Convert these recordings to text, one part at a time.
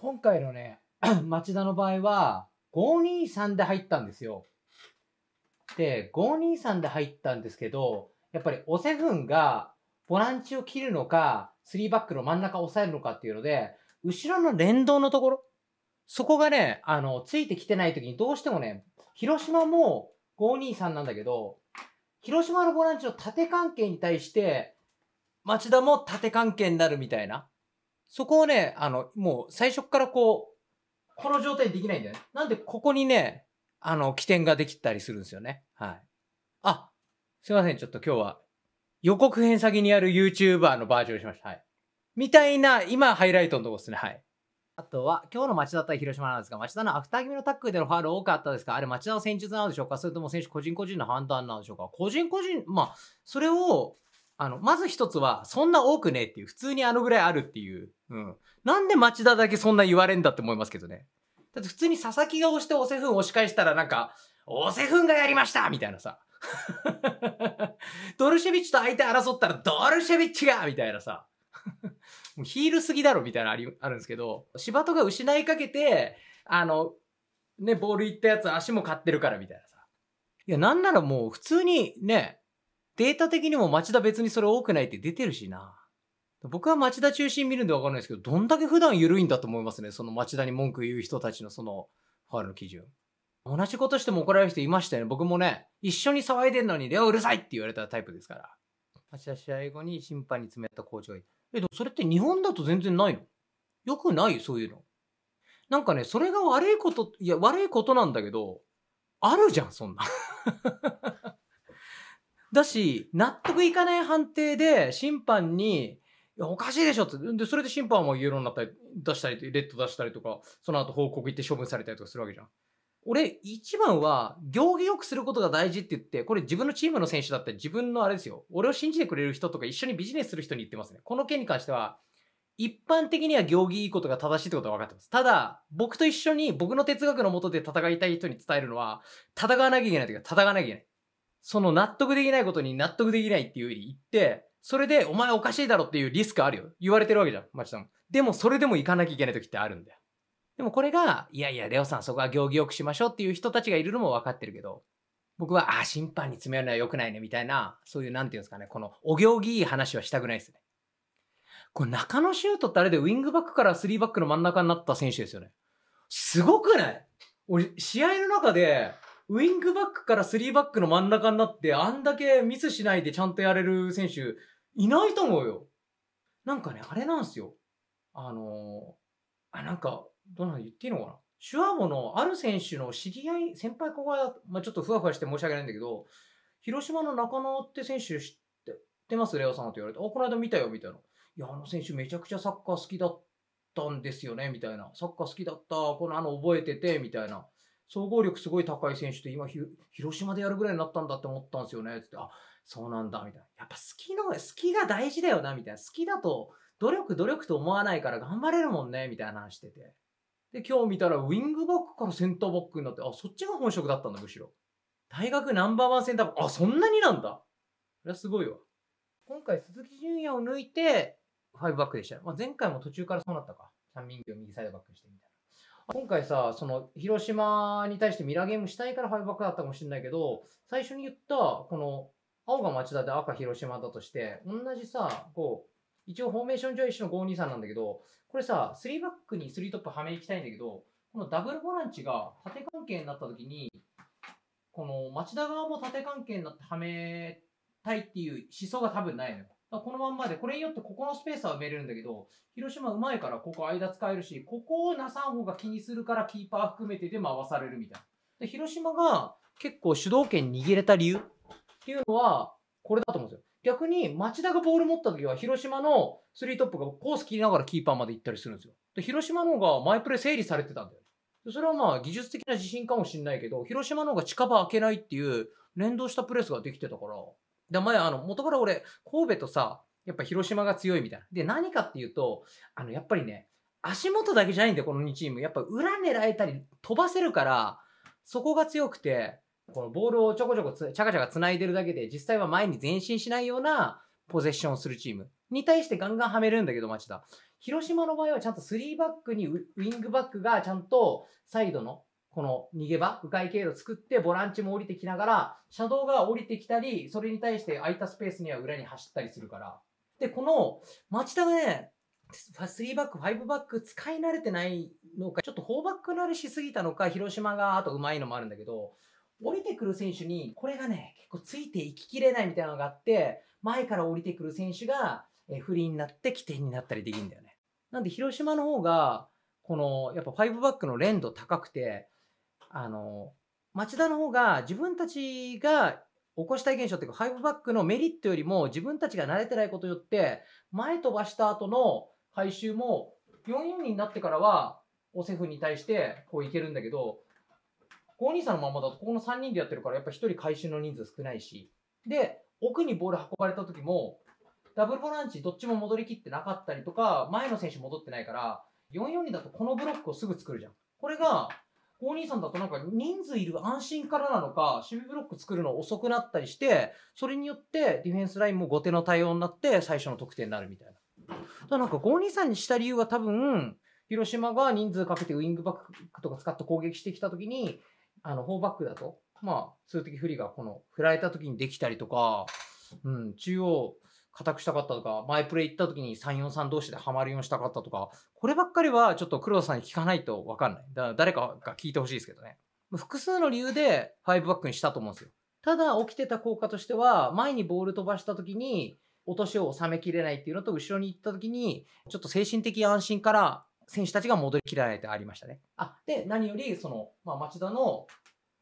今回のね、町田の場合は、523で入ったんですよ。で、523で入ったんですけど、やっぱりオセフンがボランチを切るのか、3バックの真ん中を抑えるのかっていうので、後ろの連動のところ、そこがね、あの、ついてきてない時にどうしてもね、広島も523なんだけど、広島のボランチの縦関係に対して、町田も縦関係になるみたいな。そこをね、あの、もう最初からこう、この状態できないんだよね。なんで、ここにね、あの、起点ができたりするんですよね。はい。あ、すいません、ちょっと今日は、予告編先にある YouTuber のバージョンしました。はい。みたいな、今、ハイライトのとこですね。はい。あとは、今日の町田対広島なんですが、町田のアフター気味のタックルでのファール多かったですかあれ町田の戦術なのでしょうかそれとも選手個人個人の判断なんでしょうか個人個人、まあ、それを、あの、まず一つは、そんな多くねっていう、普通にあのぐらいあるっていう。うん。なんで町田だけそんな言われんだって思いますけどね。だって普通に佐々木が押しておセフン押し返したらなんか、おセフンがやりましたみたいなさ。ドルシェビッチと相手争ったらドルシェビッチがみたいなさ。もうヒールすぎだろみたいなありあるんですけど、芝戸が失いかけて、あの、ね、ボール行ったやつ足も買ってるからみたいなさ。いや、なんならもう普通にね、データ的にも町田別にそれ多くないって出てるしな。僕は町田中心見るんでわかんないですけど、どんだけ普段緩いんだと思いますね。その町田に文句言う人たちのそのファールの基準。同じことしても怒られる人いましたよね。僕もね、一緒に騒いでんのに、レオうるさいって言われたタイプですから。町田試合後に審判に詰めた校長がいえ、でもそれって日本だと全然ないのよくないそういうの。なんかね、それが悪いこと、いや、悪いことなんだけど、あるじゃん、そんな。だし、納得いかない判定で審判に、いやおかしいでしょって。で、それで審判はイエローになったり、出したり、レッド出したりとか、その後報告行って処分されたりとかするわけじゃん。俺、一番は、行儀よくすることが大事って言って、これ自分のチームの選手だったり、自分のあれですよ。俺を信じてくれる人とか、一緒にビジネスする人に言ってますね。この件に関しては、一般的には行儀いいことが正しいってことは分かってます。ただ、僕と一緒に僕の哲学のもとで戦いたい人に伝えるのは、戦わなきゃいけないというか、戦わなきゃいけない。その納得できないことに納得できないっていうより言って、それでお前おかしいだろっていうリスクあるよ。言われてるわけじゃん、マチさん。でもそれでも行かなきゃいけない時ってあるんだよ。でもこれが、いやいや、レオさんそこは行儀よくしましょうっていう人たちがいるのも分かってるけど、僕は、ああ、審判に詰めるのは良くないね、みたいな、そういう、なんていうんですかね、このお行儀いい話はしたくないですね。これ中野シュートってあれでウィングバックからスリーバックの真ん中になった選手ですよね。すごくない俺、試合の中で、ウイングバックから3バックの真ん中になって、あんだけミスしないでちゃんとやれる選手、いないと思うよ。なんかね、あれなんですよ。あのー、あ、なんか、どんなの言っていいのかな。シュアボのある選手の知り合い、先輩ここは、まあ、ちょっとふわふわして申し訳ないんだけど、広島の中野って選手知ってますレオさんって言われて、あ、この間見たよ、みたいな。いや、あの選手めちゃくちゃサッカー好きだったんですよね、みたいな。サッカー好きだった、このあの覚えてて、みたいな。総合力すごい高い選手で今広島でやるぐらいになったんだって思ったんですよねってあそうなんだみたいなやっぱ好きの好きが大事だよなみたいな好きだと努力努力と思わないから頑張れるもんねみたいな話しててで今日見たらウィングバックからセンターバックになってあそっちが本職だったんだむしろ大学ナンバーワンセンターバックあそんなになんだそれはすごいわ今回鈴木純也を抜いて5バックでした、まあ、前回も途中からそうなったか3人形右サイドバックしてみたいな今回さ、その広島に対してミラーゲームしたいからバックだったかもしれないけど、最初に言った、この青が町田で赤広島だとして、同じさ、こう、一応フォーメーション上一緒の523なんだけど、これさ、3バックに3トップはめいきたいんだけど、このダブルボランチが縦関係になった時に、この町田側も縦関係になってはめたいっていう思想が多分ないのよ。このまんまで、これによってここのスペースは埋めれるんだけど、広島うまいからここ間使えるし、ここをなさん方が気にするからキーパー含めてで回されるみたいな。で、広島が結構主導権握れた理由っていうのは、これだと思うんですよ。逆に町田がボール持った時は広島のスリートップがコース切りながらキーパーまで行ったりするんですよ。で広島の方がマイプレ整理されてたんだよ。それはまあ技術的な自信かもしれないけど、広島の方が近場開けないっていう連動したプレスができてたから、で、前、あの、元から俺、神戸とさ、やっぱ広島が強いみたいな。で、何かっていうと、あの、やっぱりね、足元だけじゃないんだよ、この2チーム。やっぱ裏狙えたり、飛ばせるから、そこが強くて、このボールをちょこちょこちゃかちゃか繋いでるだけで、実際は前に前進しないようなポゼッションをするチームに対してガンガンはめるんだけど、町田。広島の場合はちゃんと3バックにウイングバックがちゃんとサイドのこの逃げ場、迂回経路作って、ボランチも降りてきながら、車道が降りてきたり、それに対して空いたスペースには裏に走ったりするから。で、この、町田がね、3バック、5バック使い慣れてないのか、ちょっと4バック慣れしすぎたのか、広島があと上手いのもあるんだけど、降りてくる選手に、これがね、結構ついていききれないみたいなのがあって、前から降りてくる選手が、え不利になって起点になったりできるんだよね。なんで広島の方が、この、やっぱ5バックの連度高くて、あの、町田の方が自分たちが起こしたい現象っていうか、5バックのメリットよりも自分たちが慣れてないことによって、前飛ばした後の回収も、4-4になってからは、オセフに対してこういけるんだけど、5-2-3のままだと、ここの3人でやってるから、やっぱ1人回収の人数少ないし、で、奥にボール運ばれた時も、ダブルボランチどっちも戻りきってなかったりとか、前の選手戻ってないから、4-4人だとこのブロックをすぐ作るじゃん。これが、5。兄さんだとなんか人数いる安心からなのか、守備ブロック作るの遅くなったりして、それによってディフェンスラインも後手の対応になって最初の得点になるみたいな。だからなんか523にした理由は多分、広島が人数かけてウイングバックとか使って攻撃してきた時に、あの、4バックだと、まあ、数的不利がこの、振られた時にできたりとか、うん、中央、固くしたかったとか、前プレイ行った時に343同士でハマりをしたかったとか、こればっかりはちょっと黒田さんに聞かないと分かんない。だから誰かが聞いてほしいですけどね。複数の理由で5バックにしたと思うんですよ。ただ起きてた効果としては、前にボール飛ばした時に、落としを収めきれないっていうのと、後ろに行った時に、ちょっと精神的安心から選手たちが戻りきらないってありましたね。あ、で、何より、その、まあ、町田の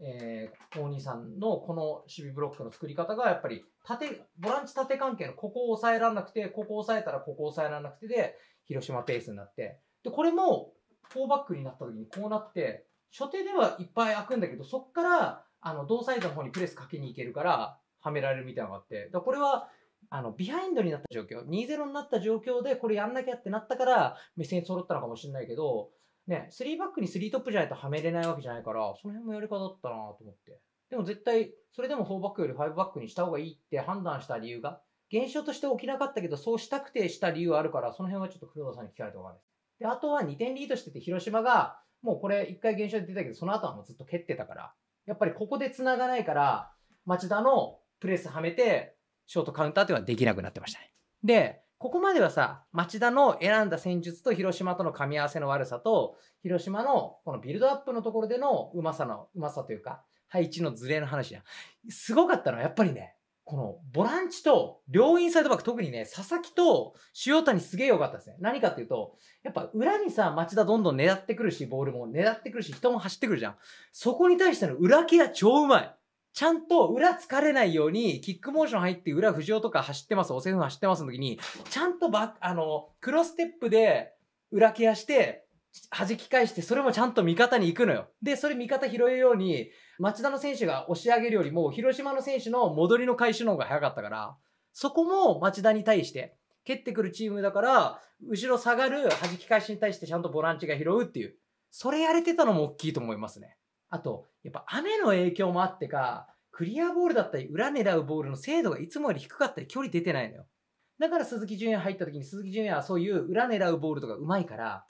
えー、大西さんのこの守備ブロックの作り方がやっぱり縦ボランチ縦関係のここを抑えられなくてここを抑えたらここを抑えられなくてで広島ペースになってでこれも4バックになった時にこうなって初手ではいっぱい開くんだけどそこからあの同サイドの方にプレスかけに行けるからはめられるみたいなのがあってだこれはあのビハインドになった状況2-0になった状況でこれやんなきゃってなったから目線揃ったのかもしれないけどね、3バックに3トップじゃないとはめれないわけじゃないから、その辺もやり方だったなと思って。でも絶対、それでも4バックより5バックにした方がいいって判断した理由が、現象として起きなかったけど、そうしたくてした理由あるから、その辺はちょっと黒田さんに聞かれた方がいいであとは2点リードしてて、広島が、もうこれ1回現象で出たけど、その後はもうずっと蹴ってたから、やっぱりここで繋がないから、町田のプレスはめて、ショートカウンターっていうのはできなくなってましたね。で、ここまではさ、町田の選んだ戦術と広島との噛み合わせの悪さと、広島のこのビルドアップのところでのうまさの、うまさというか、配置のズレの話じゃん。すごかったのはやっぱりね、このボランチと両インサイドバック、特にね、佐々木と塩谷すげえ良かったですね。何かっていうと、やっぱ裏にさ、町田どんどん狙ってくるし、ボールも狙ってくるし、人も走ってくるじゃん。そこに対しての裏ケア超うまい。ちゃんと裏疲れないように、キックモーション入って裏浮上とか走ってます、おセフ走ってますの時に、ちゃんとバあの、クロステップで裏ケアして、弾き返して、それもちゃんと味方に行くのよ。で、それ味方拾えるように、町田の選手が押し上げるよりも、広島の選手の戻りの回収の方が早かったから、そこも町田に対して、蹴ってくるチームだから、後ろ下がる弾き返しに対してちゃんとボランチが拾うっていう。それやれてたのも大きいと思いますね。あと、やっぱ雨の影響もあってか、クリアボールだったり、裏狙うボールの精度がいつもより低かったり、距離出てないのよ。だから鈴木純也入った時に、鈴木純也はそういう裏狙うボールとかうまいから、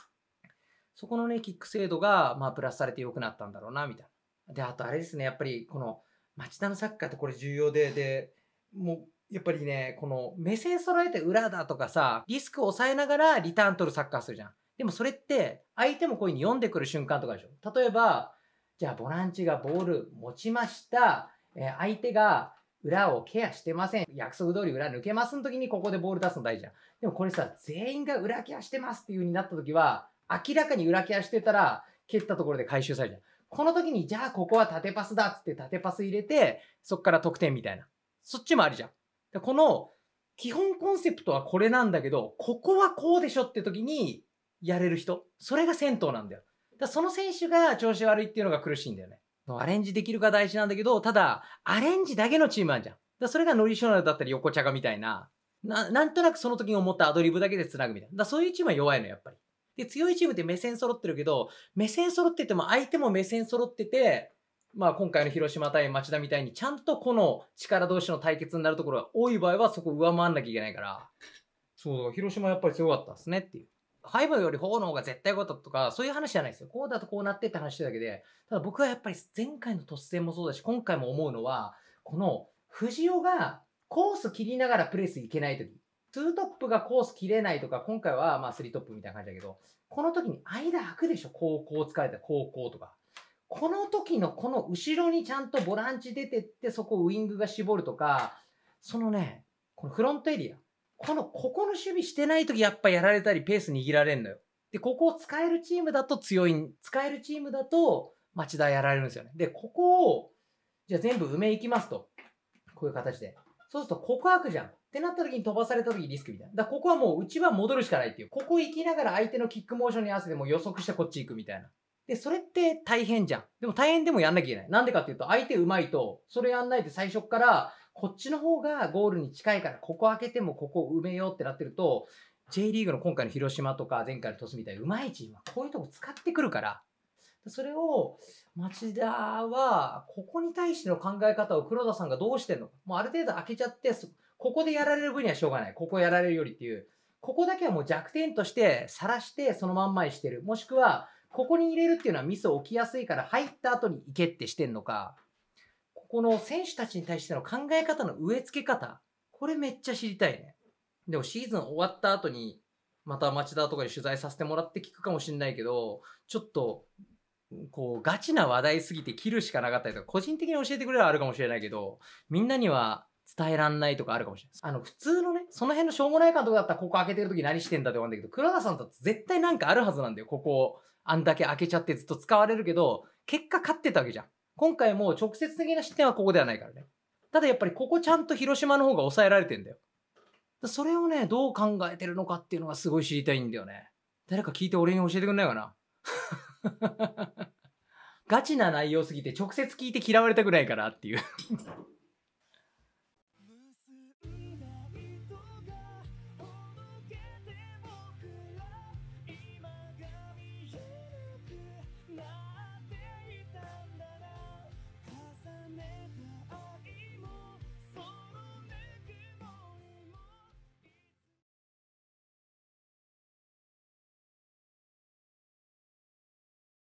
そこのね、キック精度が、まあ、プラスされて良くなったんだろうな、みたいな。で、あとあれですね、やっぱり、この、町田のサッカーってこれ重要で、で、もう、やっぱりね、この、目線揃えて裏だとかさ、リスクを抑えながらリターン取るサッカーするじゃん。でもそれって、相手もこういううに読んでくる瞬間とかでしょ。例えば、じゃあボランチがボール持ちました。え相手が裏をケアしてません。約束通り裏抜けますの時にここでボール出すの大事じゃん。でもこれさ、全員が裏ケアしてますっていう風になった時は、明らかに裏ケアしてたら、蹴ったところで回収されるじゃん。この時に、じゃあここは縦パスだっつって縦パス入れて、そっから得点みたいな。そっちもありじゃん。でこの、基本コンセプトはこれなんだけど、ここはこうでしょって時にやれる人。それが銭湯なんだよ。だその選手が調子悪いっていうのが苦しいんだよね。アレンジできるか大事なんだけど、ただ、アレンジだけのチームあるじゃん。だそれがノリショナルだったり横茶がみたいな、な、なんとなくその時に思ったアドリブだけで繋ぐみたいな。だそういうチームは弱いの、やっぱり。で、強いチームって目線揃ってるけど、目線揃ってても相手も目線揃ってて、まあ今回の広島対町田みたいにちゃんとこの力同士の対決になるところが多い場合はそこ上回んなきゃいけないから、そう、広島やっぱり強かったですねっていう。ハイブより4の方が絶対こととか、そういう話じゃないですよ。こうだとこうなってって話してるだけで、ただ僕はやっぱり前回の突然もそうだし、今回も思うのは、この藤尾がコース切りながらプレスいけない時、2トップがコース切れないとか、今回はまあ3トップみたいな感じだけど、この時に間空くでしょ。高校疲れた高校とか。この時のこの後ろにちゃんとボランチ出てって、そこウイングが絞るとか、そのね、このフロントエリア。この、ここの守備してない時やっぱやられたりペース握られんのよ。で、ここを使えるチームだと強い、使えるチームだと町田やられるんですよね。で、ここを、じゃあ全部埋めいきますと。こういう形で。そうすると、ここ開くじゃん。ってなった時に飛ばされた時リスクみたいな。だからここはもう、うちは戻るしかないっていう。ここ行きながら相手のキックモーションに合わせても予測してこっち行くみたいな。で、それって大変じゃん。でも大変でもやんなきゃいけない。なんでかっていうと、相手上手いと、それやんないで最初からこっちの方がゴールに近いから、ここ開けてもここ埋めようってなってると、J リーグの今回の広島とか前回の鳥栖みたいにうまいチームはこういうとこ使ってくるから、それを町田はここに対しての考え方を黒田さんがどうしてんのか。もうある程度開けちゃって、ここでやられる分にはしょうがない。ここやられるよりっていう。ここだけはもう弱点として晒してそのまんまにしてる。もしくは、ここに入れるっていうのはミスを起きやすいから入った後に行けってしてんのか。この選手たちに対しての考え方の植え付け方、これめっちゃ知りたいね。でもシーズン終わった後に、また町田とかに取材させてもらって聞くかもしんないけど、ちょっと、こう、ガチな話題すぎて切るしかなかったりとか、個人的に教えてくれはあるかもしれないけど、みんなには伝えらんないとかあるかもしれないです。あの、普通のね、その辺のしょうもない監督だったら、ここ開けてる時何してんだって思うんだけど、黒田さんだと絶対なんかあるはずなんだよ、ここ。あんだけ開けちゃってずっと使われるけど、結果勝ってたわけじゃん。今回も直接的な失点はここではないからね。ただやっぱりここちゃんと広島の方が抑えられてんだよ。それをね、どう考えてるのかっていうのがすごい知りたいんだよね。誰か聞いて俺に教えてくんないかな。ガチな内容すぎて直接聞いて嫌われたくないからっていう